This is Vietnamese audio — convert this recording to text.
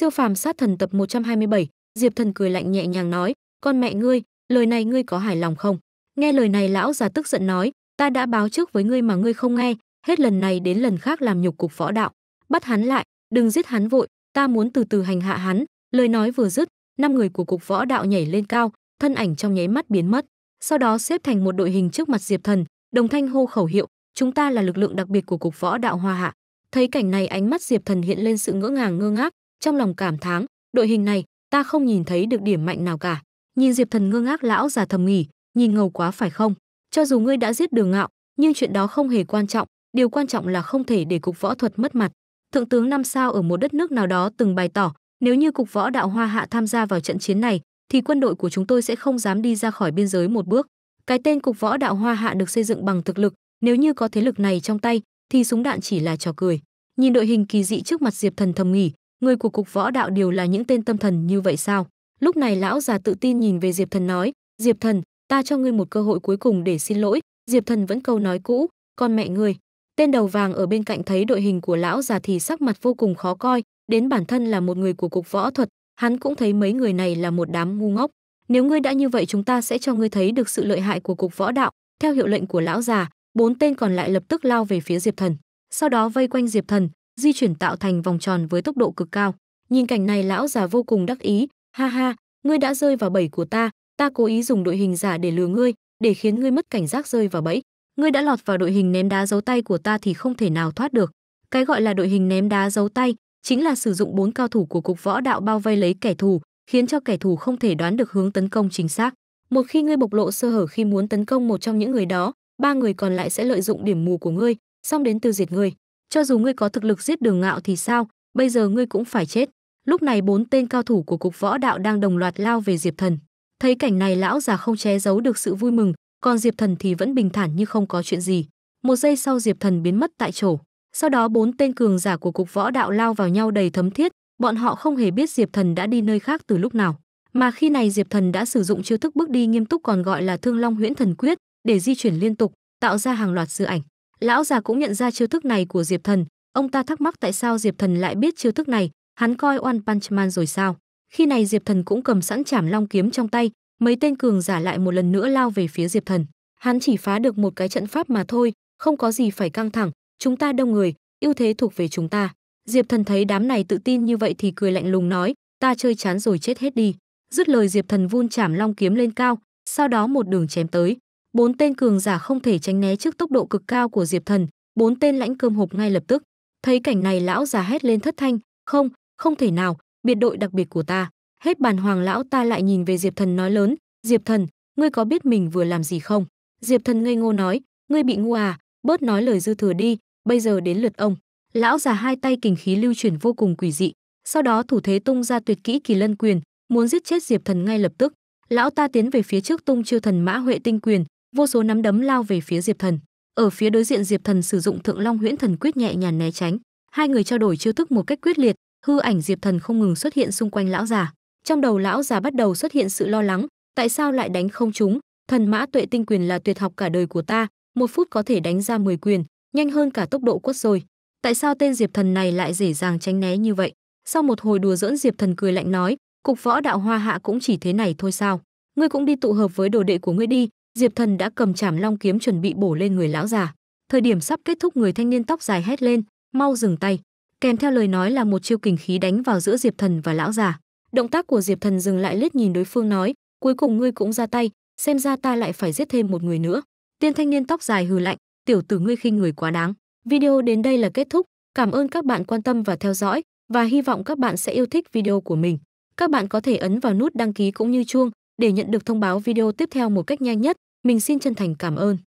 Siêu phàm sát thần tập 127, Diệp Thần cười lạnh nhẹ nhàng nói, "Con mẹ ngươi, lời này ngươi có hài lòng không?" Nghe lời này lão già tức giận nói, "Ta đã báo trước với ngươi mà ngươi không nghe, hết lần này đến lần khác làm nhục cục võ đạo, bắt hắn lại, đừng giết hắn vội, ta muốn từ từ hành hạ hắn." Lời nói vừa dứt, năm người của cục võ đạo nhảy lên cao, thân ảnh trong nháy mắt biến mất, sau đó xếp thành một đội hình trước mặt Diệp Thần, đồng thanh hô khẩu hiệu, "Chúng ta là lực lượng đặc biệt của cục võ đạo Hoa Hạ." Thấy cảnh này, ánh mắt Diệp Thần hiện lên sự ngỡ ngàng ngơ ngác, trong lòng cảm thán, đội hình này ta không nhìn thấy được điểm mạnh nào cả. Nhìn Diệp Thần ngơ ngác lão già thầm nghỉ, nhìn ngầu quá phải không? Cho dù ngươi đã giết Đường Ngạo, nhưng chuyện đó không hề quan trọng, điều quan trọng là không thể để cục võ thuật mất mặt. Thượng tướng năm sao ở một đất nước nào đó từng bày tỏ, nếu như cục võ đạo Hoa Hạ tham gia vào trận chiến này, thì quân đội của chúng tôi sẽ không dám đi ra khỏi biên giới một bước. Cái tên cục võ đạo Hoa Hạ được xây dựng bằng thực lực, nếu như có thế lực này trong tay, thì súng đạn chỉ là trò cười. Nhìn đội hình kỳ dị trước mặt Diệp Thần thầm nghỉ, người của cục võ đạo đều là những tên tâm thần như vậy sao? Lúc này lão già tự tin nhìn về Diệp Thần nói, "Diệp Thần, ta cho ngươi một cơ hội cuối cùng để xin lỗi." Diệp Thần vẫn câu nói cũ, "Con mẹ ngươi." Tên đầu vàng ở bên cạnh thấy đội hình của lão già thì sắc mặt vô cùng khó coi, đến bản thân là một người của cục võ thuật, hắn cũng thấy mấy người này là một đám ngu ngốc. Nếu ngươi đã như vậy chúng ta sẽ cho ngươi thấy được sự lợi hại của cục võ đạo. Theo hiệu lệnh của lão già, bốn tên còn lại lập tức lao về phía Diệp Thần, sau đó vây quanh Diệp Thần, di chuyển tạo thành vòng tròn với tốc độ cực cao. Nhìn cảnh này lão già vô cùng đắc ý, ha ha, ngươi đã rơi vào bẫy của ta, ta cố ý dùng đội hình giả để lừa ngươi, để khiến ngươi mất cảnh giác rơi vào bẫy. Ngươi đã lọt vào đội hình ném đá giấu tay của ta thì không thể nào thoát được. Cái gọi là đội hình ném đá giấu tay chính là sử dụng bốn cao thủ của cục võ đạo bao vây lấy kẻ thù, khiến cho kẻ thù không thể đoán được hướng tấn công chính xác. Một khi ngươi bộc lộ sơ hở khi muốn tấn công một trong những người đó, ba người còn lại sẽ lợi dụng điểm mù của ngươi, xong đến tiêu diệt ngươi cho dù ngươi có thực lực giết đường ngạo thì sao, bây giờ ngươi cũng phải chết. Lúc này bốn tên cao thủ của cục võ đạo đang đồng loạt lao về Diệp Thần. Thấy cảnh này lão già không che giấu được sự vui mừng, còn Diệp Thần thì vẫn bình thản như không có chuyện gì. Một giây sau Diệp Thần biến mất tại chỗ. Sau đó bốn tên cường giả của cục võ đạo lao vào nhau đầy thấm thiết, bọn họ không hề biết Diệp Thần đã đi nơi khác từ lúc nào. Mà khi này Diệp Thần đã sử dụng chiêu thức bước đi nghiêm túc còn gọi là Thương Long Huyễn Thần Quyết để di chuyển liên tục, tạo ra hàng loạt dư ảnh. Lão già cũng nhận ra chiêu thức này của Diệp Thần, ông ta thắc mắc tại sao Diệp Thần lại biết chiêu thức này, hắn coi One Punch Man rồi sao? Khi này Diệp Thần cũng cầm sẵn chảm long kiếm trong tay, mấy tên cường giả lại một lần nữa lao về phía Diệp Thần. Hắn chỉ phá được một cái trận pháp mà thôi, không có gì phải căng thẳng, chúng ta đông người, ưu thế thuộc về chúng ta. Diệp Thần thấy đám này tự tin như vậy thì cười lạnh lùng nói, ta chơi chán rồi chết hết đi. Dứt lời Diệp Thần vun chảm long kiếm lên cao, sau đó một đường chém tới bốn tên cường giả không thể tránh né trước tốc độ cực cao của Diệp Thần, bốn tên lãnh cơm hộp ngay lập tức. Thấy cảnh này lão già hét lên thất thanh, "Không, không thể nào, biệt đội đặc biệt của ta." Hết bàn hoàng lão ta lại nhìn về Diệp Thần nói lớn, "Diệp Thần, ngươi có biết mình vừa làm gì không?" Diệp Thần ngây ngô nói, "Ngươi bị ngu à, bớt nói lời dư thừa đi, bây giờ đến lượt ông." Lão già hai tay kình khí lưu chuyển vô cùng quỷ dị, sau đó thủ thế tung ra tuyệt kỹ Kỳ Lân Quyền, muốn giết chết Diệp Thần ngay lập tức. Lão ta tiến về phía trước tung chiêu thần mã huệ tinh quyền, vô số nắm đấm lao về phía diệp thần ở phía đối diện diệp thần sử dụng thượng long huyễn thần quyết nhẹ nhàng né tránh hai người trao đổi chiêu thức một cách quyết liệt hư ảnh diệp thần không ngừng xuất hiện xung quanh lão già trong đầu lão già bắt đầu xuất hiện sự lo lắng tại sao lại đánh không chúng thần mã tuệ tinh quyền là tuyệt học cả đời của ta một phút có thể đánh ra 10 quyền nhanh hơn cả tốc độ quất rồi tại sao tên diệp thần này lại dễ dàng tránh né như vậy sau một hồi đùa giỡn diệp thần cười lạnh nói cục võ đạo hoa hạ cũng chỉ thế này thôi sao ngươi cũng đi tụ hợp với đồ đệ của ngươi đi Diệp Thần đã cầm chảm long kiếm chuẩn bị bổ lên người lão già. Thời điểm sắp kết thúc người thanh niên tóc dài hét lên, mau dừng tay. Kèm theo lời nói là một chiêu kình khí đánh vào giữa Diệp Thần và lão già. Động tác của Diệp Thần dừng lại liếc nhìn đối phương nói, cuối cùng ngươi cũng ra tay, xem ra ta lại phải giết thêm một người nữa. Tiên thanh niên tóc dài hừ lạnh, tiểu tử ngươi khinh người quá đáng. Video đến đây là kết thúc, cảm ơn các bạn quan tâm và theo dõi và hy vọng các bạn sẽ yêu thích video của mình. Các bạn có thể ấn vào nút đăng ký cũng như chuông để nhận được thông báo video tiếp theo một cách nhanh nhất. Mình xin chân thành cảm ơn.